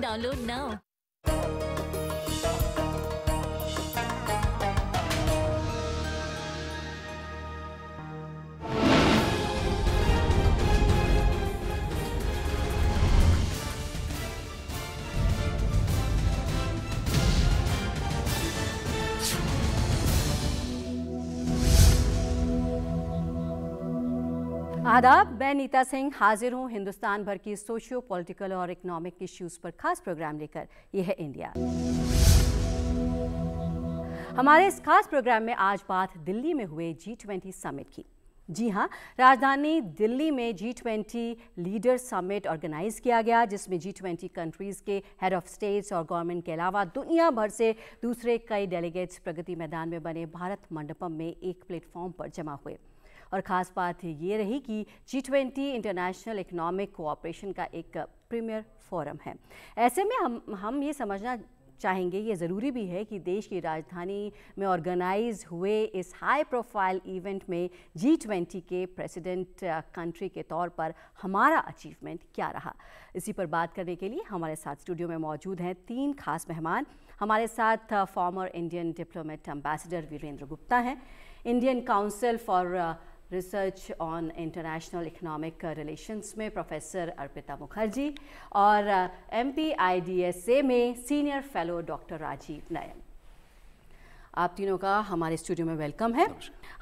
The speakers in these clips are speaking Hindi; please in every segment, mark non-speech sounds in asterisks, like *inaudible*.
Download now. आदाब मैं नीता सिंह हाजिर हूं हिंदुस्तान भर की सोशियो पॉलिटिकल और इकोनॉमिक इश्यूज पर खास प्रोग्राम लेकर यह है इंडिया हमारे इस खास प्रोग्राम में आज बात दिल्ली में हुए जी ट्वेंटी समिट की जी हाँ राजधानी दिल्ली में G twenty leader summit organise किया गया जिसमें जी ट्वेंटी कंट्रीज़ के हेड ऑफ स्टेट्स और गवर्नमेंट के अलावा दुनिया भर से दूसरे कई डेलीगेट्स प्रगति मैदान में बने भारत मंडपम में एक प्लेटफॉर्म पर जमा हुए और ख़ास बात ये रही कि G twenty international economic cooperation का एक प्रीमियर फोरम है ऐसे में हम हम ये समझना चाहेंगे ये ज़रूरी भी है कि देश की राजधानी में ऑर्गेनाइज हुए इस हाई प्रोफाइल इवेंट में जी ट्वेंटी के प्रेसिडेंट कंट्री uh, के तौर पर हमारा अचीवमेंट क्या रहा इसी पर बात करने के लिए हमारे साथ स्टूडियो में मौजूद हैं तीन खास मेहमान हमारे साथ former Indian diplomat ambassador Virendra Gupta हैं Indian council for research on international economic relations में प्रोफेसर अर्पिता मुखर्जी और M P I D S A में senior fellow doctor Rajiv Nayan आप तीनों का हमारे स्टूडियो में वेलकम है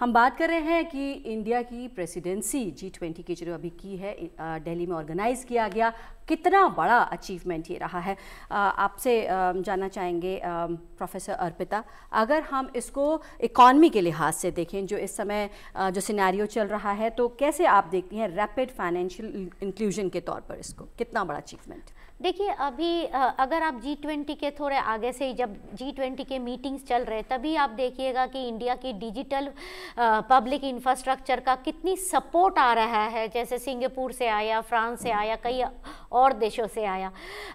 हम बात कर रहे हैं कि इंडिया की प्रेसिडेंसी जी ट्वेंटी की जो अभी की है दिल्ली uh, में ऑर्गेनाइज किया गया कितना बड़ा अचीवमेंट ये रहा है आपसे जानना चाहेंगे प्रोफेसर अर्पिता अगर हम इसको इकॉनमी के लिहाज से देखें जो इस समय जो सिनेरियो चल रहा है तो कैसे आप देखती हैं रैपिड फाइनेंशियल इंक्लूजन के तौर पर इसको कितना बड़ा अचीवमेंट देखिए अभी अगर आप जी ट्वेंटी के थोड़े आगे से ही जब जी ट्वेंटी के मीटिंग्स चल रहे तभी आप देखिएगा कि इंडिया की डिजिटल पब्लिक इंफ्रास्ट्रक्चर का कितनी सपोर्ट आ रहा है जैसे सिंगापुर से आया फ्रांस से आया कई और देशों से आया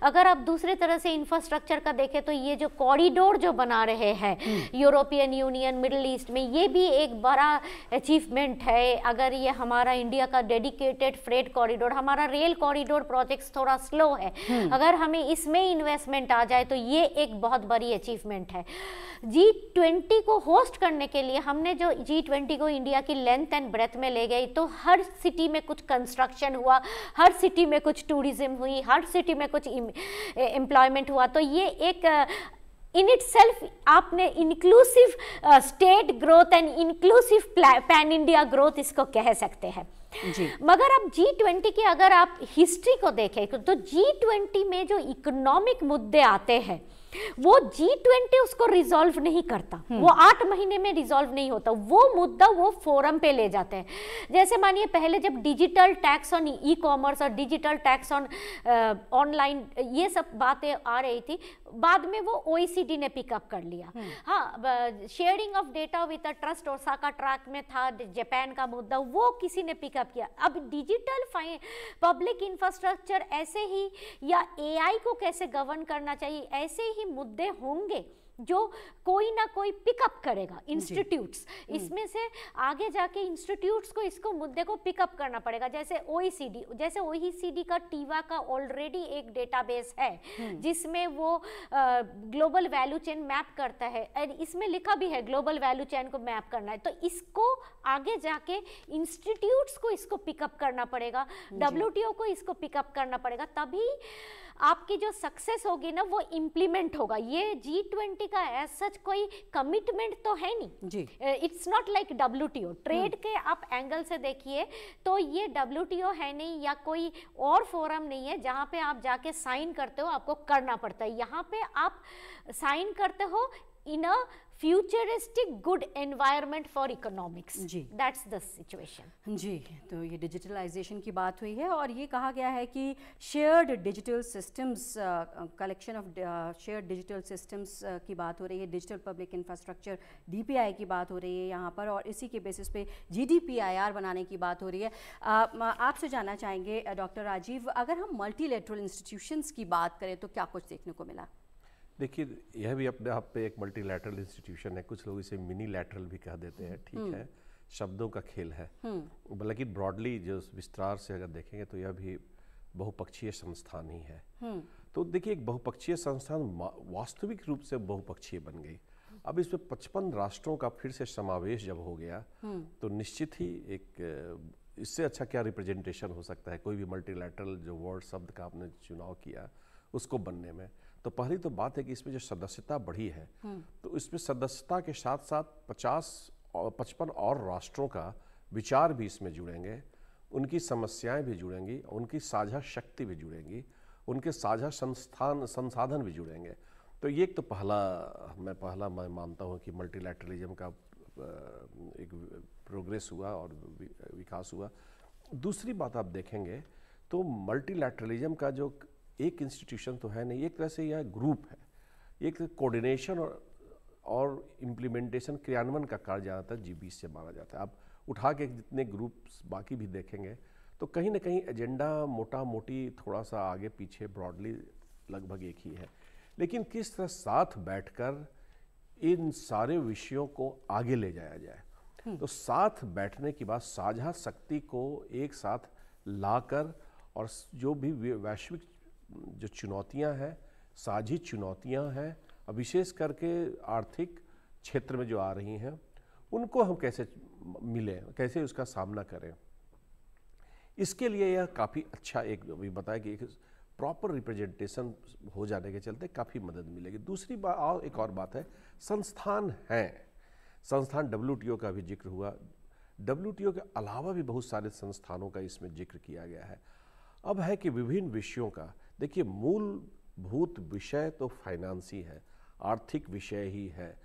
अगर आप दूसरे तरह से इंफ्रास्ट्रक्चर का देखें तो ये जो कॉरिडोर जो बना रहे हैं यूरोपियन यूनियन मिडल ईस्ट में ये भी एक बड़ा अचीवमेंट है अगर ये हमारा इंडिया का डेडिकेटेड फ्रेड कॉरिडोर हमारा रेल कॉरिडोर प्रोजेक्ट थोड़ा स्लो है हम्म। अगर हमें इसमें इन्वेस्टमेंट आ जाए तो ये एक बहुत बड़ी अचीवमेंट है जी ट्वेंटी को होस्ट करने के लिए हमने जो जी ट्वेंटी को इंडिया की लेंथ एंड ब्रेथ में ले गई तो हर सिटी में कुछ कंस्ट्रक्शन हुआ हर सिटी में कुछ टूरिज्म मुस्लिम हुई हर सिटी में कुछ एम्प्लॉयमेंट हुआ तो ये एक इन इट सेल्फ आपने inclusive state growth and inclusive pan India growth इसको कह सकते हैं जी। मगर अब जी ट्वेंटी की अगर आप हिस्ट्री को देखें तो जी ट्वेंटी में जो इकोनॉमिक मुद्दे आते हैं वो जी ट्वेंटी उसको रिजोल्व नहीं करता हम्म। वो आठ महीने में रिजोल्व नहीं होता वो मुद्दा वो फोरम पे ले जाते हैं जैसे मानिए पहले जब digital tax on e commerce और डिजिटल टैक्स ऑन ऑनलाइन ये सब बातें आ रही थी बाद में वो ओ e ने पिकअप कर लिया हम्म। हाँ sharing of data with a trust और साका ट्रैक में था जापान का मुद्दा वो किसी ने पिकअप किया अब डिजिटल पब्लिक इंफ्रास्ट्रक्चर ऐसे ही या एआई को कैसे गवर्न करना चाहिए ऐसे ही मुद्दे होंगे जो कोई ना कोई पिकअप करेगा इंस्टीट्यूट्स हम्म। इसमें से आगे जाके इंस्टीट्यूट्स को इसको मुद्दे को पिकअप करना पड़ेगा जैसे ओ जैसे ओ का टीवा का ऑलरेडी एक डेटाबेस है हम्म। जिसमें वो ग्लोबल वैल्यू चेन मैप करता है इसमें लिखा भी है ग्लोबल वैल्यू चेन को मैप करना है तो इसको आगे जाके इंस्टीट्यूट्स को इसको पिकअप करना पड़ेगा डब्ल्यू को इसको पिकअप करना पड़ेगा तभी आपकी जो सक्सेस होगी ना वो इम्प्लीमेंट होगा ये जी ट्वेंटी यूनिवर्सिटी का एज सच कोई कमिटमेंट तो है नहीं जी it's not like W trade के आप एंगल से देखिए तो ये डब्ल्यू है नहीं या कोई और फोरम नहीं है जहाँ पे आप जाके साइन करते हो आपको करना पड़ता है यहाँ पे आप साइन करते हो in a futuristic good environment for economics जी दैट्स द सिचुएशन जी तो ये डिजिटलाइजेशन की बात हुई है और ये कहा गया है कि shared digital systems collection of shared digital systems की बात हो रही है डिजिटल पब्लिक इंफ्रास्ट्रक्चर डीपीआई की बात हो रही है यहाँ पर और इसी के बेसिस पे जीडीपीआईआर बनाने की बात हो रही है आपसे जानना चाहेंगे डॉक्टर राजीव अगर हम मल्टीलेटरल इंस्टीट्यूशंस की बात करें तो क्या कुछ देखने को मिला देखिए यह भी अपने आप पे एक मल्टीलैटरल इंस्टीट्यूशन है कुछ लोग इसे मिनी लैटरल भी कह देते हैं ठीक हम्म। है शब्दों का खेल है हम्म। बल्कि ब्रॉडली जो विस्तार से अगर देखेंगे तो यह भी बहुपक्षीय संस्थान ही है हम्म। तो देखिए एक बहुपक्षीय संस्थान वास्तविक रूप से बहुपक्षीय बन गई अब इसमें पचपन राष्ट्रों का फिर से समावेश जब हो गया तो निश्चित ही एक इससे अच्छा क्या रिप्रेजेंटेशन हो सकता है कोई भी मल्टीलैटरल जो वर्ड शब्द का आपने चुनाव किया उसको बनने में तो पहली तो बात है कि इसमें जो सदस्यता बढ़ी है हम्म। तो इसमें सदस्यता के साथ साथ पचास पचपन और राष्ट्रों का विचार भी इसमें जुड़ेंगे उनकी समस्याएं भी जुड़ेंगी उनकी साझा शक्ति भी जुड़ेंगी उनके साझा संस्थान संसाधन भी जुड़ेंगे तो ये एक तो पहला मैं पहला मैं मानता हूँ कि मल्टीलैटरलिज्म का एक प्रोग्रेस हुआ और विकास हुआ दूसरी बात आप देखेंगे तो मल्टीलैटरलिज्म का जो एक इंस्टीट्यूशन तो है नहीं एक तरह से यह ग्रुप है एक कोऑर्डिनेशन और और इम्प्लीमेंटेशन क्रियान्वयन का कार्य ज़्यादातर जी से माना जाता है आप उठा के जितने ग्रुप्स बाकी भी देखेंगे तो कहीं ना कहीं एजेंडा मोटा मोटी थोड़ा सा आगे पीछे ब्रॉडली लगभग एक ही है लेकिन किस तरह साथ बैठकर इन सारे विषयों को आगे ले जाया जाए हम्म। तो साथ बैठने के बाद साझा शक्ति को एक साथ लाकर और जो भी वैश्विक जो चुनौतियां हैं साझी चुनौतियां हैं और विशेष करके आर्थिक क्षेत्र में जो आ रही हैं उनको हम कैसे मिलें कैसे उसका सामना करें इसके लिए यह काफ़ी अच्छा एक अभी बताया कि एक प्रॉपर रिप्रेजेंटेशन हो जाने के चलते काफ़ी मदद मिलेगी दूसरी बात और एक और बात है संस्थान हैं संस्थान डब्ल्यू का भी जिक्र हुआ डब्ल्यू के अलावा भी बहुत सारे संस्थानों का इसमें जिक्र किया गया है अब है कि विभिन्न विषयों का देखिए मूलभूत विषय तो फाइनेंस ही है आर्थिक विषय ही है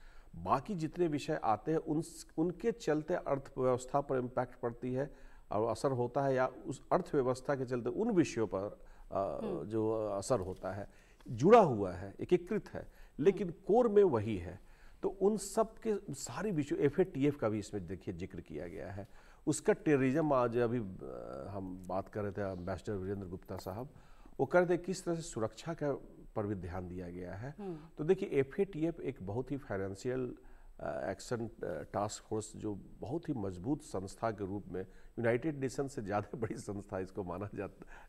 बाकी जितने विषय आते हैं उन उनके चलते अर्थव्यवस्था पर इम्पैक्ट पड़ती है और असर होता है या उस अर्थव्यवस्था के चलते उन विषयों पर हम्म। जो असर होता है जुड़ा हुआ है एकीकृत है लेकिन हम्म। कोर में वही है तो उन सब के सारे विषय एफ का भी इसमें देखिए जिक्र किया गया है उसका टेररिज्म आज अभी हम बात कर रहे थे एम्बेसडर वीरेंद्र गुप्ता साहब वो कर दे किस तरह से सुरक्षा का पर भी ध्यान दिया गया है हम्म। तो देखिए एफ एक बहुत ही फाइनेंशियल एक्शन टास्क फोर्स जो बहुत ही मजबूत संस्था के रूप में यूनाइटेड नेशन से ज़्यादा *laughs* बड़ी संस्था इसको माना जा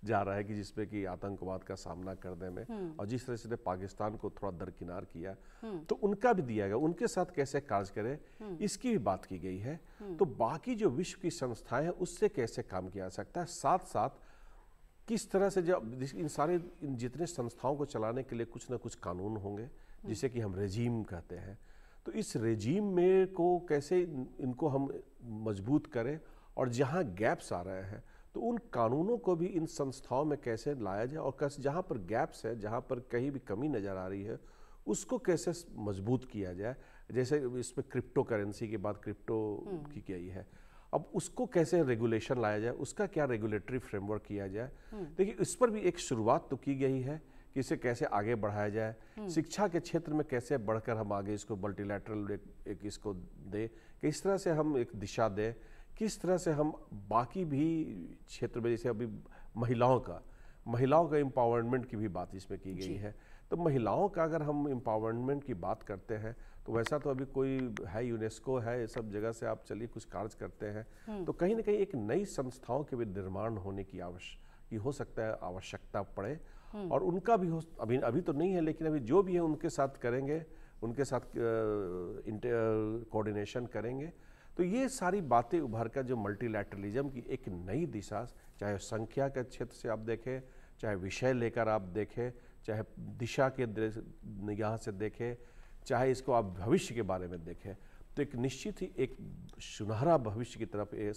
जा रहा है कि जिसमें कि आतंकवाद का सामना करने में हम्म। और जिस तरह से पाकिस्तान को थोड़ा दरकिनार किया हम्म। तो उनका भी दिया गया उनके साथ कैसे कार्य करें इसकी भी बात की गई है तो बाकी जो विश्व की संस्थाएं हैं उससे कैसे काम किया जा सकता है साथ साथ किस तरह से जब इन सारे इन जितने संस्थाओं को चलाने के लिए कुछ ना कुछ कानून होंगे जिसे कि हम रेजीम कहते हैं तो इस रेजीम में को कैसे इनको हम मजबूत करें और जहाँ गैप्स आ रहे हैं तो उन कानूनों को भी इन संस्थाओं में कैसे लाया जाए और कैसे जहाँ पर गैप्स है जहाँ पर कहीं भी कमी नज़र आ रही है उसको कैसे मजबूत किया जाए जैसे इसमें क्रिप्टो करेंसी के बाद क्रिप्टो हम्म। की गई है अब उसको कैसे रेगुलेशन लाया जाए उसका क्या रेगुलेटरी फ्रेमवर्क किया जाए हम्म। देखिए इस पर भी एक शुरुआत तो की गई है कि इसे कैसे आगे बढ़ाया जाए हम्म। शिक्षा के क्षेत्र में कैसे बढ़कर हम आगे इसको मल्टीलैटरल एक, एक इसको दें किस तरह से हम एक दिशा दें किस तरह से हम बाकी भी क्षेत्र में जैसे अभी महिलाओं का महिलाओं का एम्पावरमेंट की भी बात इसमें की गई है तो महिलाओं का अगर हम एम्पावरमेंट की बात करते हैं तो वैसा तो अभी कोई है यूनेस्को है ये सब जगह से आप चलिए कुछ कार्य करते हैं हम्म। तो कहीं ना कहीं एक नई संस्थाओं के भी निर्माण होने की आवश्यक की हो सकता है आवश्यकता पड़े हम्म। और उनका भी हो अभी अभी तो नहीं है लेकिन अभी जो भी है उनके साथ करेंगे उनके साथ कोऑर्डिनेशन करेंगे तो ये सारी बातें उभर कर जो मल्टीलैटरलिज्म की एक नई दिशा चाहे संख्या के क्षेत्र से आप देखें चाहे विषय लेकर आप देखें चाहे दिशा के यहाँ से देखें चाहे इसको आप भविष्य के बारे में देखें तो एक निश्चित ही एक सुनहरा भविष्य की तरफ ये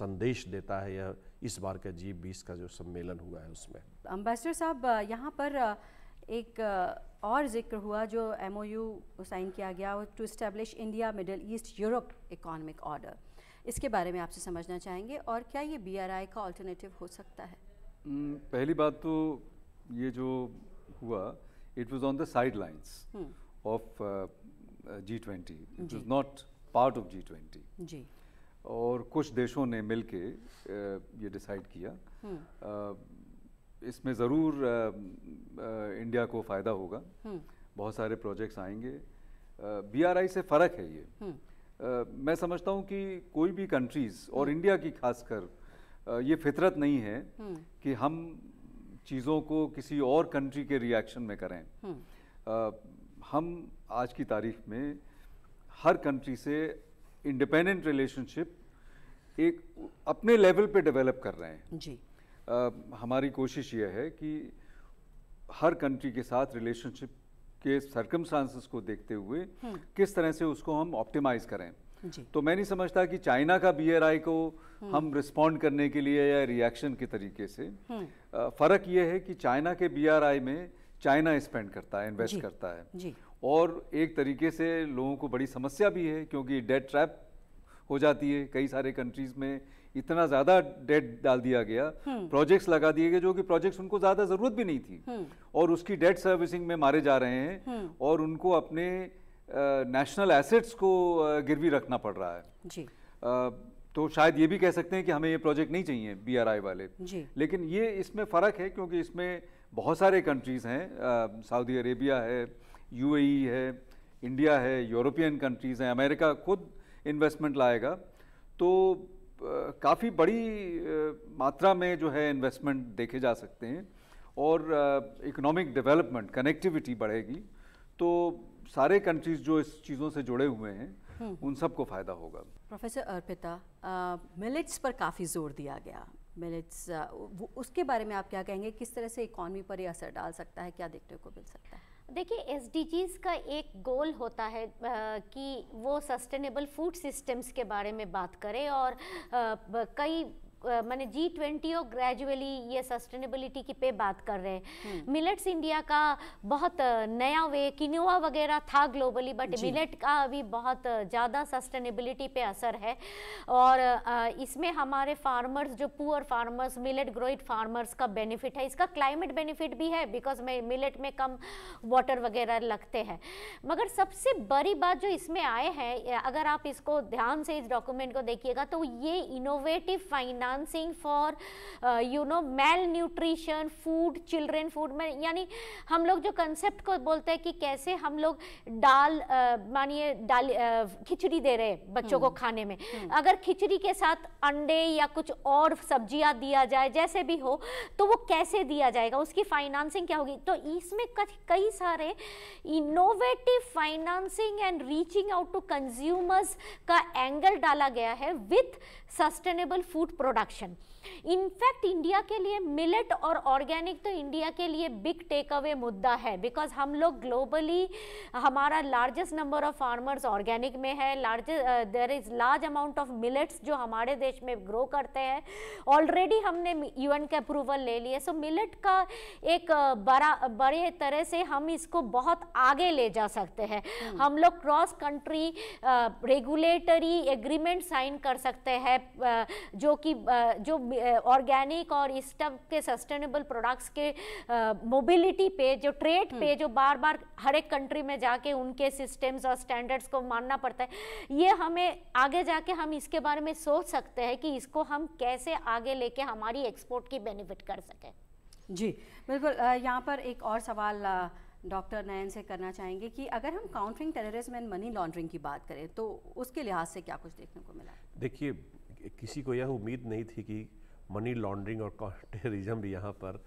संदेश देता है यह इस बार का जी बीस का जो सम्मेलन हुआ है उसमें अम्बेसडर साहब यहाँ पर एक और जिक्र हुआ जो एम ओ यू साइन किया गया वो to establish India Middle East Europe economic order इसके बारे में आपसे समझना चाहेंगे और क्या ये बी का ऑल्टरनेटिव हो सकता है पहली बात तो ये जो हुआ it was on the sidelines of G twenty it was not part of G twenty और कुछ देशों ने मिल के uh, ये डिसाइड किया hmm. uh, इसमें ज़रूर इंडिया uh, को फ़ायदा होगा hmm. बहुत सारे प्रोजेक्ट्स आएंगे बीआरआई से फ़र्क है ये hmm. मैं समझता हूँ कि कोई भी कंट्रीज़ और इंडिया की खासकर ये फितरत नहीं है कि हम चीज़ों को किसी और कंट्री के रिएक्शन में करें आ, हम्म। हम आज की तारीख में हर कंट्री से इंडिपेंडेंट रिलेशनशिप एक अपने लेवल पे डेवलप कर रहे हैं जी आ, हमारी कोशिश यह है कि हर कंट्री के साथ रिलेशनशिप के सरकमस्टांसिस को देखते हुए हम्म। किस तरह से उसको हम ऑप्टिमाइज करें तो मैं नहीं समझता कि चाइना का बी को हम्म। हम रिस्पॉन्ड करने के लिए या रिएक्शन के तरीके से हम्म। फ़र्क यह है कि चाइना के बी में चाइना स्पेंड करता है इन्वेस्ट करता है जी। और एक तरीके से लोगों को बड़ी समस्या भी है क्योंकि डेट ट्रैप हो जाती है कई सारे कंट्रीज़ में इतना ज़्यादा डेट डाल दिया गया प्रोजेक्ट्स हम्म। लगा दिए गए जो कि प्रोजेक्ट्स उनको ज़्यादा ज़रूरत भी नहीं थी और उसकी डेट सर्विसिंग में मारे जा रहे हैं और उनको अपने नेशनल एसेट्स को गिरवी रखना पड़ रहा है जी तो शायद ये भी कह सकते हैं कि हमें ये प्रोजेक्ट नहीं चाहिए बीआरआई वाले जी लेकिन ये इसमें फ़र्क है क्योंकि इसमें बहुत सारे कंट्रीज़ हैं सऊदी अरेबिया है यूएई e है इंडिया है यूरोपियन कंट्रीज़ हैं अमेरिका खुद इन्वेस्टमेंट लाएगा तो काफ़ी बड़ी मात्रा में जो है इन्वेस्टमेंट देखे जा सकते हैं और इकोनॉमिक डेवलपमेंट कनेक्टिविटी बढ़ेगी तो सारे कंट्रीज जो इस चीज़ों से जुड़े हुए हैं हम्म। उन सबको फ़ायदा होगा प्रोफेसर अर्पिता मिलेट्स पर काफ़ी जोर दिया गया मिलेट्स उसके बारे में आप क्या कहेंगे किस तरह से इकॉनमी पर ये असर डाल सकता है क्या देखने को मिल सकता है देखिए एस का एक गोल होता है आ, कि वो सस्टेनेबल फूड सिस्टम्स के बारे में बात करें और आ, कई मैंने जी ट्वेंटी और ग्रेजुअली ये सस्टेनेबिलिटी की पे बात कर रहे हैं मिलेट्स हम्म। इंडिया का बहुत नया वे किनोवा वगैरह था ग्लोबली बट मिलेट का अभी बहुत ज़्यादा सस्टेनेबिलिटी पे असर है और इसमें हमारे फार्मर्स जो poor farmers millet growing farmers का बेनिफिट है इसका क्लाइमेट बेनिफिट भी है बिकॉज में मिलेट में कम वाटर वगैरह लगते हैं मगर सबसे बड़ी बात जो इसमें आए हैं अगर आप इसको ध्यान से इस डॉक्यूमेंट को देखिएगा तो ये innovative finance financing for you know meal nutrition food children food में यानी हम लोग जो कंसेप्ट को बोलते हैं कि कैसे हम लोग दाल uh, मानिए दाल uh, खिचड़ी दे रहे हैं बच्चों को हम्म। खाने में हम्म। अगर खिचड़ी के साथ अंडे या कुछ और सब्जियां दिया जाए जैसे भी हो तो वो कैसे दिया जाएगा उसकी फाइनेंसिंग क्या होगी तो इसमें कई सारे innovative financing and reaching out to consumers का एंगल डाला गया है with sustainable food production in fact India के लिए मिलेट और ऑर्गेनिक तो इंडिया के लिए बिग टेक अवे मुद्दा है बिकॉज हम लोग ग्लोबली हमारा largest number of farmers organic में है largest there is large amount of millets जो हमारे देश में ग्रो करते हैं ऑलरेडी हमने यूएन के अप्रूवल ले लिए सो मिलेट का एक uh, बड़ा बड़े तरह से हम इसको बहुत आगे ले जा सकते हैं हम्म। हम लोग cross country regulatory agreement sign कर सकते हैं uh, जो कि uh, जो ऑर्गेनिक eh, और इस टाइप के सस्टेनेबल प्रोडक्ट्स के मोबिलिटी eh, पे जो ट्रेड हम्म। पे जो बार बार हर एक कंट्री में जाके उनके सिस्टम्स और स्टैंडर्ड्स को मानना पड़ता है ये हमें आगे जाके हम इसके बारे में सोच सकते हैं कि इसको हम कैसे आगे लेके हमारी एक्सपोर्ट की बेनिफिट कर सकें जी बिल्कुल यहाँ पर एक और सवाल डॉक्टर नयन से करना चाहेंगे कि अगर हम countering terrorism and money laundering की बात करें तो उसके लिहाज से क्या कुछ देखने को मिला देखिए किसी को यह उम्मीद नहीं थी कि मनी लॉन्ड्रिंग और टेररिज्म भी यहाँ पर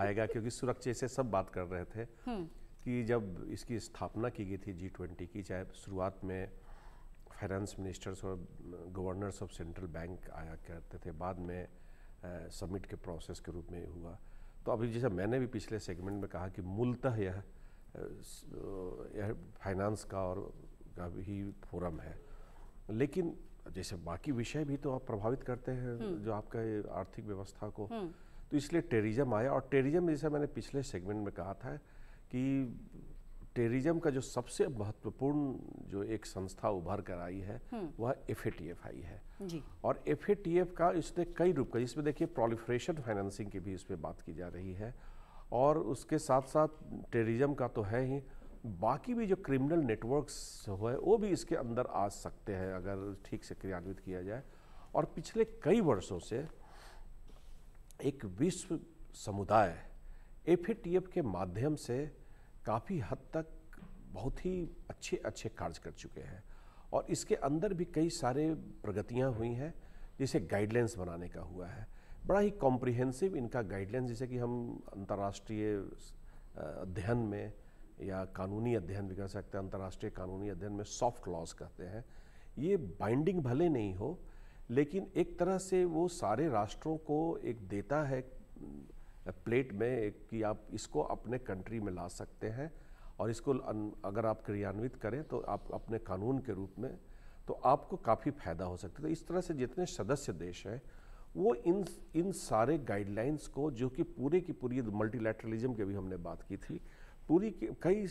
आएगा क्योंकि सुरक्षा से सब बात कर रहे थे हम्म। कि जब इसकी स्थापना की गई थी जी ट्वेंटी की चाहे शुरुआत में फाइनेंस मिनिस्टर्स और गवर्नर्स ऑफ सेंट्रल बैंक आया करते थे बाद में समिट के प्रोसेस के रूप में हुआ तो अभी जैसे मैंने भी पिछले सेगमेंट में कहा कि मूलतः यह यह फाइनेंस का और का भी फोरम है लेकिन जैसे बाकी विषय भी तो आप प्रभावित करते हैं हम्म। जो आपका आर्थिक व्यवस्था को हम्म। तो इसलिए टेरिज्म आया और टेरिज्म जैसे मैंने पिछले सेगमेंट में कहा था कि टेरिज्म का जो सबसे महत्वपूर्ण जो एक संस्था उभर कर आई है हम्म। वह एफ ए टी एफ आई है जी। और एफ का इसने कई रूप का जिसमें देखिए प्रोलिफ्रेशन फाइनेंसिंग की भी इसमें बात की जा रही है और उसके साथ साथ टेरिज्म का तो है ही बाकी भी जो क्रिमिनल नेटवर्क्स हुए वो भी इसके अंदर आ सकते हैं अगर ठीक से क्रियान्वित किया जाए और पिछले कई वर्षों से एक विश्व समुदाय एफ के माध्यम से काफ़ी हद तक बहुत ही अच्छे अच्छे कार्य कर चुके हैं और इसके अंदर भी कई सारे प्रगतियां हुई हैं जिसे गाइडलाइंस बनाने का हुआ है बड़ा ही कॉम्प्रिहेंसिव इनका गाइडलाइंस जैसे कि हम अंतर्राष्ट्रीय अध्ययन में या कानूनी अध्ययन भी कर सकते हैं अंतर्राष्ट्रीय कानूनी अध्ययन में सॉफ्ट लॉज कहते हैं ये बाइंडिंग भले नहीं हो लेकिन एक तरह से वो सारे राष्ट्रों को एक देता है प्लेट में कि आप इसको अपने कंट्री में ला सकते हैं और इसको अगर आप क्रियान्वित करें तो आप अपने कानून के रूप में तो आपको काफ़ी फायदा हो सकता है तो इस तरह से जितने सदस्य देश हैं वो इन इन सारे गाइडलाइंस को जो कि पूरे की पूरी मल्टीलैटरलिज्म के भी हमने बात की थी पूरी कई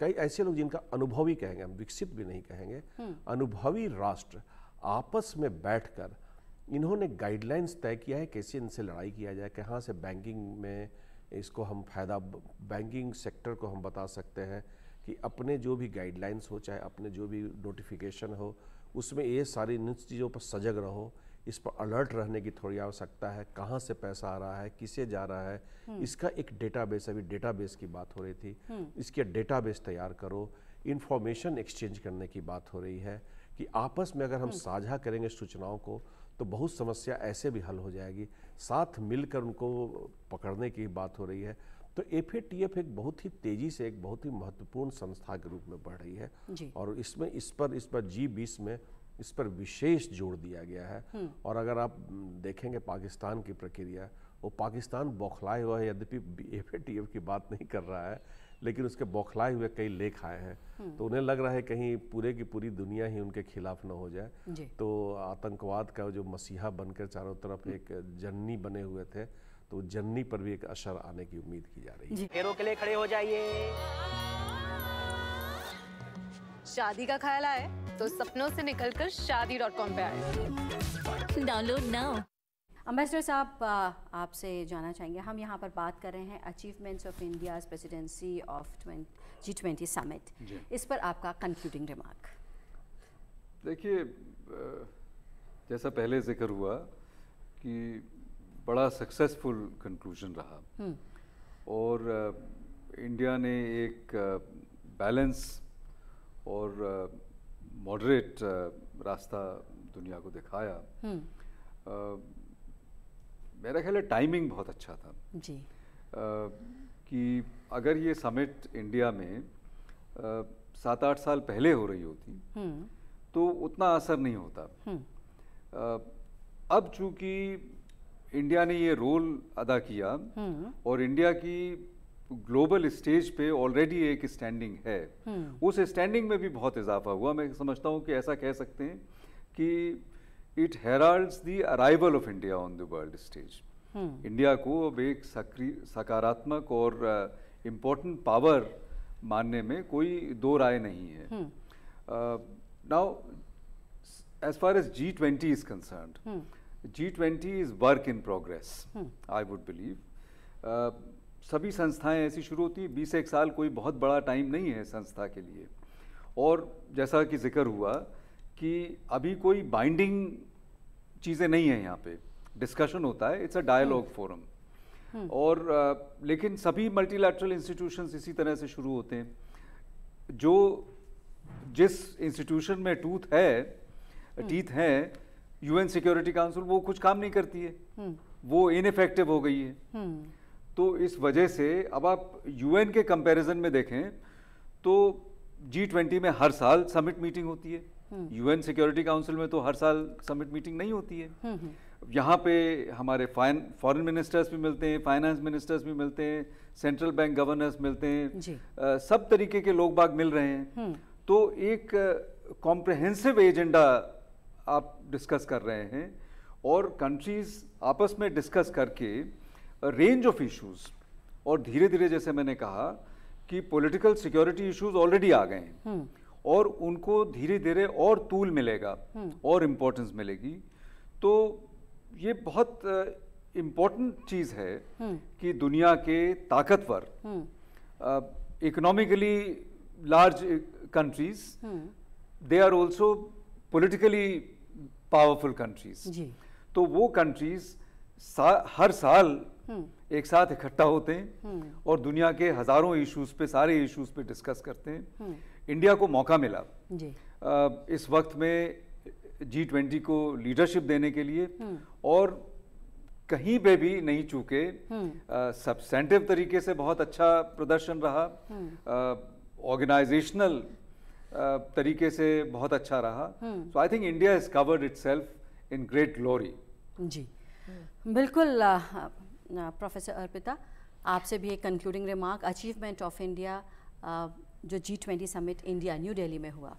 कई ऐसे लोग जिनका अनुभवी कहेंगे हम विकसित भी नहीं कहेंगे हम्म। अनुभवी राष्ट्र आपस में बैठकर इन्होंने गाइडलाइंस तय किया है कैसे इनसे लड़ाई किया जाए कहाँ से बैंकिंग में इसको हम फायदा बैंकिंग सेक्टर को हम बता सकते हैं कि अपने जो भी गाइडलाइंस हो चाहे अपने जो भी नोटिफिकेशन हो उसमें ये सारी इन चीज़ों पर सजग रहो इस पर अलर्ट रहने की थोड़ी आवश्यकता है कहाँ से पैसा आ रहा है किसे जा रहा है हम्म। इसका एक डेटाबेस अभी डेटाबेस की बात हो रही थी हम्म। इसके डेटाबेस तैयार करो इन्फॉर्मेशन एक्सचेंज करने की बात हो रही है कि आपस में अगर हम हम्म। साझा करेंगे सूचनाओं को तो बहुत समस्या ऐसे भी हल हो जाएगी साथ मिलकर उनको पकड़ने की बात हो रही है तो एफ एक बहुत ही तेजी से एक बहुत ही महत्वपूर्ण संस्था के रूप में बढ़ रही है और इसमें इस पर इस पर जी बीस में इस पर विशेष जोर दिया गया है हम्म। और अगर आप देखेंगे पाकिस्तान की प्रक्रिया वो पाकिस्तान बौखलाए हुआ है यद्यपि एफ की बात नहीं कर रहा है लेकिन उसके बौखलाए हुए कई लेख आए हैं हम्म। तो उन्हें लग रहा है कहीं पूरे की पूरी दुनिया ही उनके खिलाफ ना हो जाए तो आतंकवाद का जो मसीहा बनकर चारों तरफ हम्म। एक जन्नी बने हुए थे तो जन्नी पर भी एक असर आने की उम्मीद की जा रही है के लिए खड़े हो जाइए शादी का ख्याल आए तो सपनों से निकलकर शादी डॉट कॉम पे आए डाउनलोड नाउ अम्बेसडर साहब आपसे जाना चाहेंगे हम यहाँ पर बात कर रहे हैं achievements of India presidency of G twenty summit इस पर आपका कंक्लूडिंग रिमार्क देखिए जैसा पहले जिक्र हुआ कि बड़ा सक्सेसफुल कंक्लूजन रहा हम्म। और इंडिया ने एक बैलेंस और मॉडरेट रास्ता दुनिया को दिखाया मेरा ख्याल है टाइमिंग बहुत अच्छा था जी कि अगर ये समिट इंडिया में सात आठ साल पहले हो रही होती तो उतना असर नहीं होता uh, अब चूंकि इंडिया ने ये रोल अदा किया और इंडिया की ग्लोबल स्टेज पे ऑलरेडी एक स्टैंडिंग है हम्म। उस स्टैंडिंग में भी बहुत इजाफा हुआ मैं समझता हूँ कि ऐसा कह सकते हैं कि it heralds the arrival of India on the world stage India को अब एक सकारात्मक और इम्पोर्टेंट पावर मानने में कोई दो राय नहीं है now as far as G twenty is concern G twenty is work in progress I would believe सभी संस्थाएं ऐसी शुरू होती है बीस एक साल कोई बहुत बड़ा टाइम नहीं है संस्था के लिए और जैसा कि जिक्र हुआ कि अभी कोई बाइंडिंग चीज़ें नहीं है यहाँ पे डिस्कशन होता है it's hmm. Hmm. A dialogue forum और आ, लेकिन सभी मल्टीलैटरल इंस्टीट्यूशंस इसी तरह से शुरू होते हैं जो जिस इंस्टीट्यूशन में टूथ है टीथ है यूएन सिक्योरिटी काउंसिल वो कुछ काम नहीं करती है हम्म। वो इनफेक्टिव हो गई है तो इस वजह से अब आप यूएन के कंपैरिजन में देखें तो जी ट्वेंटी में हर साल समिट मीटिंग होती है यूएन सिक्योरिटी काउंसिल में तो हर साल समिट मीटिंग नहीं होती है हम्म, हम्म। यहाँ पे हमारे फाइन फॉरेन मिनिस्टर्स भी मिलते हैं फाइनेंस मिनिस्टर्स भी मिलते हैं सेंट्रल बैंक गवर्नर्स मिलते हैं आ, सब तरीके के लोग बाग मिल रहे हैं हम्म। तो एक कॉम्प्रहेंसिव एजेंडा आप डिस्कस कर रहे हैं और कंट्रीज आपस में डिस्कस करके रेंज ऑफ इश्यूज और धीरे धीरे जैसे मैंने कहा कि पॉलिटिकल सिक्योरिटी इश्यूज ऑलरेडी आ गए हैं हम्म। और उनको धीरे धीरे और तूल मिलेगा हम्म। और इम्पोर्टेंस मिलेगी तो ये बहुत इम्पोर्टेंट चीज़ है हम्म। कि दुनिया के ताकतवर economically large countries they are also politically powerful countries तो वो कंट्रीज सा, हर साल हम्म। एक साथ इकट्ठा होते हैं हम्म। और दुनिया के हजारों इश्यूज पे सारे इश्यूज पे डिस्कस करते हैं हम्म। इंडिया को मौका मिला जी। आ, इस वक्त में जी ट्वेंटी को लीडरशिप देने के लिए और कहीं पे भी नहीं चूके सबसेंटिव तरीके से बहुत अच्छा प्रदर्शन रहा ऑर्गेनाइजेशनल तरीके से बहुत अच्छा रहा so I think India is covered itself in great glory जी बिल्कुल प्रोफेसर अर्पिता आपसे भी एक concluding remark achievement of India जो G twenty summit India New Delhi में हुआ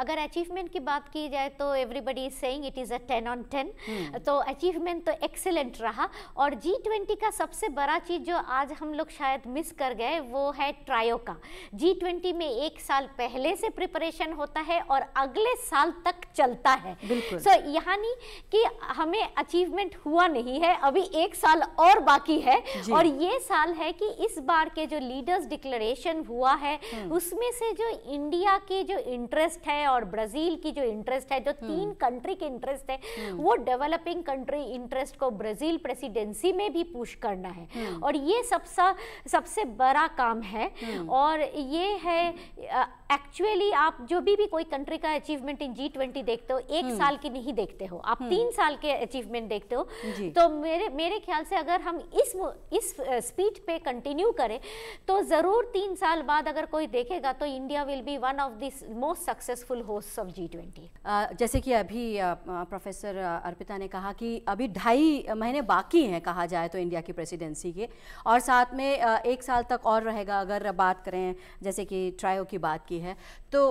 अगर अचीवमेंट की बात की जाए तो everybody is saying it is a ten on ten तो अचीवमेंट तो एक्सेलेंट रहा और जी ट्वेंटी का सबसे बड़ा चीज़ जो आज हम लोग शायद मिस कर गए वो है ट्रायो का जी ट्वेंटी में एक साल पहले से प्रिपरेशन होता है और अगले साल तक चलता है सो so, यानी कि हमें अचीवमेंट हुआ नहीं है अभी एक साल और बाकी है और ये साल है कि इस बार के जो लीडर्स डिक्लेरेशन हुआ है हम्म। उसमें से जो इंडिया के जो इंटरेस्ट इंटरेस्ट है और ब्राजील की जो इंटरेस्ट है जो हम्म। तीन कंट्री के इंटरेस्ट है हम्म। वो डेवलपिंग कंट्री इंटरेस्ट को ब्राजील प्रेसिडेंसी में भी पुश करना है हम्म। और ये सबसे सबसे बड़ा काम है और ये है एक्चुअली आप जो भी भी कोई कंट्री का अचीवमेंट इन जी ट्वेंटी देखते हो एक साल की नहीं देखते हो आप तीन साल के अचीवमेंट देखते हो तो मेरे मेरे ख्याल से अगर हम इस इस स्पीड पे कंटिन्यू करें तो ज़रूर तीन साल बाद अगर कोई देखेगा तो India will be one of this most success successful host of G twenty जैसे कि अभी प्रोफेसर अर्पिता ने कहा कि अभी ढाई महीने बाकी हैं कहा जाए तो इंडिया की प्रेसिडेंसी के और साथ में एक साल तक और रहेगा अगर बात करें जैसे कि ट्रायो की बात की है तो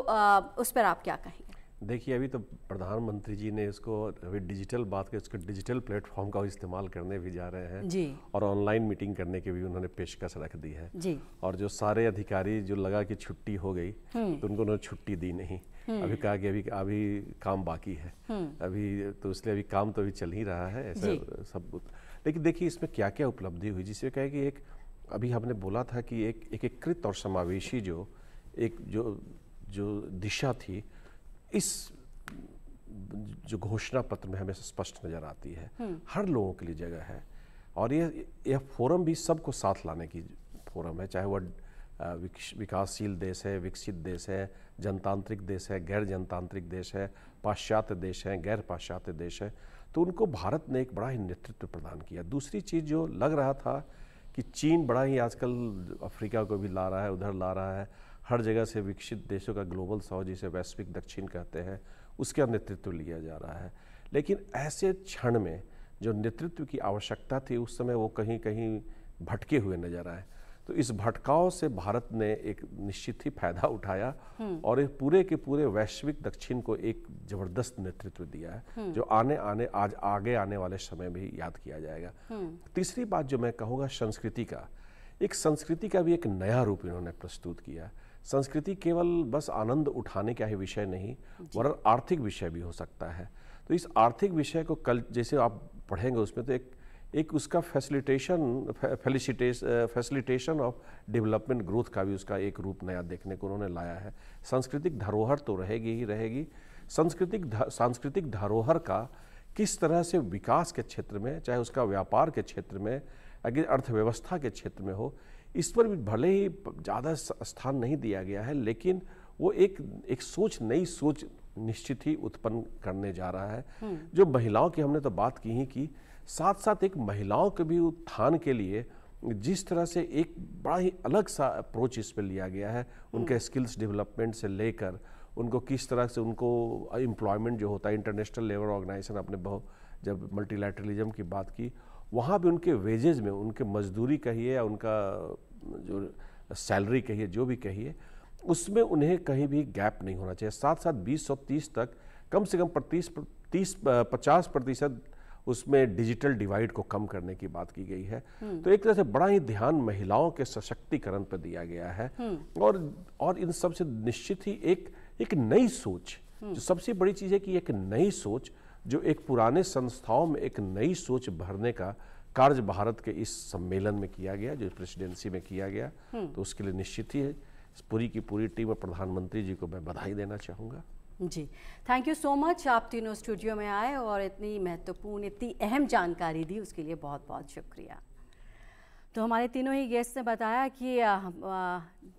उस पर आप क्या कहेंगे देखिए अभी तो प्रधानमंत्री जी ने इसको अभी डिजिटल बात के इसको डिजिटल प्लेटफॉर्म का इस्तेमाल करने भी जा रहे हैं जी और ऑनलाइन मीटिंग करने के भी उन्होंने पेशकश रख दी है जी और जो सारे अधिकारी जो लगा कि छुट्टी हो गई हम्म। तो उनको उन्होंने छुट्टी दी नहीं हम्म। अभी कहा कि अभी अभी काम बाकी है हम्म। अभी तो इसलिए अभी काम तो अभी चल ही रहा है सब लेकिन देखिए इसमें क्या क्या उपलब्धि हुई जिसे कहे कि एक अभी हमने बोला था कि एक एकीकृत और समावेशी जो एक जो जो दिशा थी इस जो घोषणा पत्र में हमें स्पष्ट नज़र आती है हम्म। हर लोगों के लिए जगह है और ये यह फोरम भी सबको साथ लाने की फोरम है चाहे वह विकासशील देश है विकसित देश है जनतांत्रिक देश है गैर जनतांत्रिक देश है पाश्चात्य देश है गैर पाश्चात्य देश है तो उनको भारत ने एक बड़ा ही नेतृत्व प्रदान किया दूसरी चीज़ जो लग रहा था कि चीन बड़ा ही आजकल अफ्रीका को भी ला रहा है उधर ला रहा है हर जगह से विकसित देशों का ग्लोबल साउथ जिसे वैश्विक दक्षिण कहते हैं उसका नेतृत्व लिया जा रहा है लेकिन ऐसे क्षण में जो नेतृत्व की आवश्यकता थी उस समय वो कहीं कहीं भटके हुए नजर आए तो इस भटकाव से भारत ने एक निश्चित ही फायदा उठाया हम्म। और एक पूरे के पूरे वैश्विक दक्षिण को एक जबरदस्त नेतृत्व दिया है हम्म। जो आने आने आज आगे आने वाले समय में याद किया जाएगा हम्म। तीसरी बात जो मैं कहूँगा संस्कृति का एक संस्कृति का भी एक नया रूप इन्होंने प्रस्तुत किया है संस्कृति केवल बस आनंद उठाने का ही विषय नहीं वरन आर्थिक विषय भी हो सकता है तो इस आर्थिक विषय को कल जैसे आप पढ़ेंगे उसमें तो एक एक उसका facilitation facilitation of development growth का भी उसका एक रूप नया देखने को उन्होंने लाया है सांस्कृतिक धरोहर तो रहेगी ही रहेगी सांस्कृतिक सांस्कृतिक धरोहर का किस तरह से विकास के क्षेत्र में चाहे उसका व्यापार के क्षेत्र में अगर अर्थव्यवस्था के क्षेत्र में हो इस पर भी भले ही ज़्यादा स्थान नहीं दिया गया है लेकिन वो एक एक सोच नई सोच निश्चित ही उत्पन्न करने जा रहा है हम्म। जो महिलाओं की हमने तो बात की ही की साथ साथ एक महिलाओं के भी उत्थान के लिए जिस तरह से एक बड़ा ही अलग सा अप्रोच इस पर लिया गया है हम्म। उनके स्किल्स डेवलपमेंट से लेकर उनको किस तरह से उनको एम्प्लॉयमेंट जो होता है इंटरनेशनल लेबर ऑर्गेनाइजेशन अपने बहुत जब मल्टीलैटरलिज्म की बात की वहाँ भी उनके वेजेज में उनके मजदूरी कहिए या उनका जो सैलरी कहिए जो भी कहिए उसमें उन्हें कहीं भी गैप नहीं होना चाहिए साथ साथ बीस सौ तीस तक कम से कम तीस तीस पचास प्रतिशत उसमें डिजिटल डिवाइड को कम करने की बात की गई है हम्म। तो एक तरह से बड़ा ही ध्यान महिलाओं के सशक्तिकरण पर दिया गया है हम्म। और और इन सबसे निश्चित ही एक एक नई सोच हम्म। जो सबसे बड़ी चीज़ है कि एक नई सोच जो एक पुराने संस्थाओं में एक नई सोच भरने का कार्य भारत के इस सम्मेलन में किया गया जो प्रेसिडेंसी में किया गया हम्म। तो उसके लिए निश्चित ही है पूरी की पूरी टीम और प्रधानमंत्री जी को मैं बधाई देना चाहूँगा जी थैंक यू सो मच आप तीनों स्टूडियो में आए और इतनी महत्वपूर्ण इतनी अहम जानकारी दी उसके लिए बहुत बहुत शुक्रिया तो हमारे तीनों ही गेस्ट ने बताया कि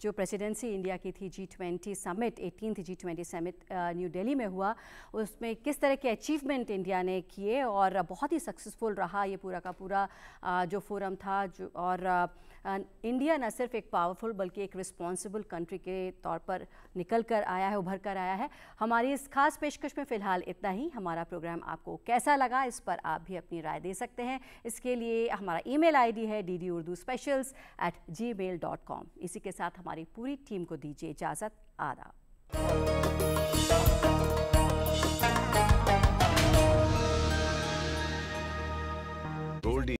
जो प्रेसिडेंसी इंडिया की थी G twenty summit eighteen G twenty summit New Delhi में हुआ उसमें किस तरह के अचीवमेंट इंडिया ने किए और बहुत ही सक्सेसफुल रहा ये पूरा का पूरा जो फोरम था जो और इंडिया न सिर्फ एक पावरफुल बल्कि एक रिस्पॉन्सिबल कंट्री के तौर पर निकल कर आया है उभर कर आया है हमारी इस खास पेशकश में फ़िलहाल इतना ही हमारा प्रोग्राम आपको कैसा लगा इस पर आप भी अपनी राय दे सकते हैं इसके लिए हमारा आई डी है D D Urdu specials at Gmail dot com इसी के साथ हमारी पूरी टीम को दीजिए इजाज़त आदाब